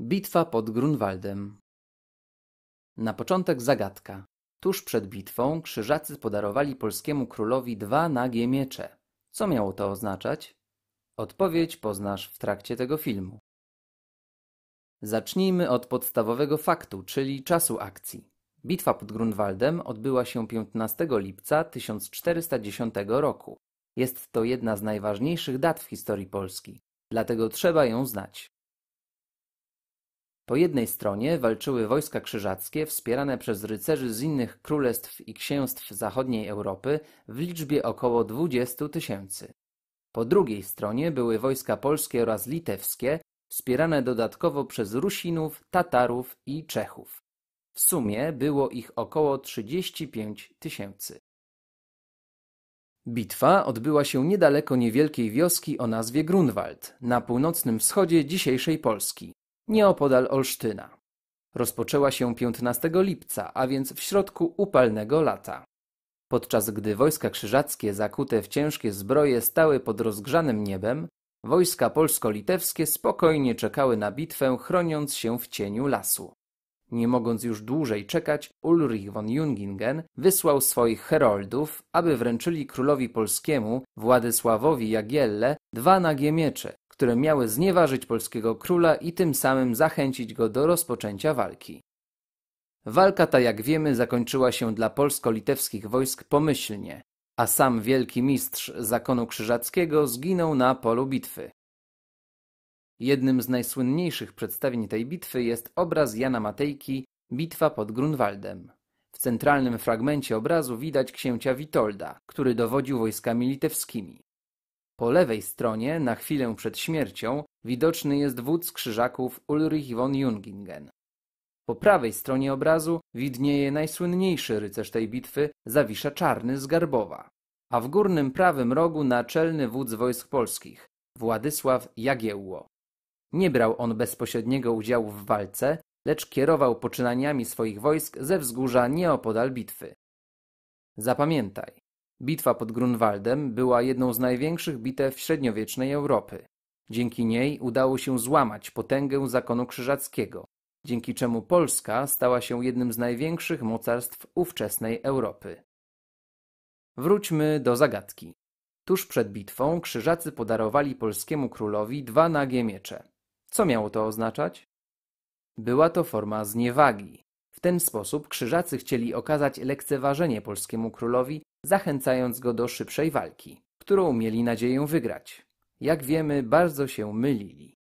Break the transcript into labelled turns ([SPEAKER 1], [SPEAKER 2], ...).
[SPEAKER 1] Bitwa pod Grunwaldem Na początek zagadka. Tuż przed bitwą krzyżacy podarowali polskiemu królowi dwa nagie miecze. Co miało to oznaczać? Odpowiedź poznasz w trakcie tego filmu. Zacznijmy od podstawowego faktu, czyli czasu akcji. Bitwa pod Grunwaldem odbyła się 15 lipca 1410 roku. Jest to jedna z najważniejszych dat w historii Polski, dlatego trzeba ją znać. Po jednej stronie walczyły wojska krzyżackie wspierane przez rycerzy z innych królestw i księstw zachodniej Europy w liczbie około 20 tysięcy. Po drugiej stronie były wojska polskie oraz litewskie wspierane dodatkowo przez Rusinów, Tatarów i Czechów. W sumie było ich około 35 tysięcy. Bitwa odbyła się niedaleko niewielkiej wioski o nazwie Grunwald, na północnym wschodzie dzisiejszej Polski nieopodal Olsztyna. Rozpoczęła się 15 lipca, a więc w środku upalnego lata. Podczas gdy wojska krzyżackie zakute w ciężkie zbroje stały pod rozgrzanym niebem, wojska polsko-litewskie spokojnie czekały na bitwę, chroniąc się w cieniu lasu. Nie mogąc już dłużej czekać, Ulrich von Jungingen wysłał swoich heroldów, aby wręczyli królowi polskiemu, Władysławowi Jagielle, dwa nagie miecze, które miały znieważyć polskiego króla i tym samym zachęcić go do rozpoczęcia walki. Walka ta, jak wiemy, zakończyła się dla polsko-litewskich wojsk pomyślnie, a sam wielki mistrz zakonu krzyżackiego zginął na polu bitwy. Jednym z najsłynniejszych przedstawień tej bitwy jest obraz Jana Matejki Bitwa pod Grunwaldem. W centralnym fragmencie obrazu widać księcia Witolda, który dowodził wojskami litewskimi. Po lewej stronie, na chwilę przed śmiercią, widoczny jest wódz krzyżaków Ulrich von Jungingen. Po prawej stronie obrazu widnieje najsłynniejszy rycerz tej bitwy, Zawisza Czarny z Garbowa. A w górnym prawym rogu naczelny wódz wojsk polskich, Władysław Jagiełło. Nie brał on bezpośredniego udziału w walce, lecz kierował poczynaniami swoich wojsk ze wzgórza nieopodal bitwy. Zapamiętaj, Bitwa pod Grunwaldem była jedną z największych bitew średniowiecznej Europy. Dzięki niej udało się złamać potęgę zakonu krzyżackiego, dzięki czemu Polska stała się jednym z największych mocarstw ówczesnej Europy. Wróćmy do zagadki. Tuż przed bitwą krzyżacy podarowali polskiemu królowi dwa nagie miecze. Co miało to oznaczać? Była to forma zniewagi. W ten sposób krzyżacy chcieli okazać lekceważenie polskiemu królowi zachęcając go do szybszej walki, którą mieli nadzieję wygrać. Jak wiemy, bardzo się mylili.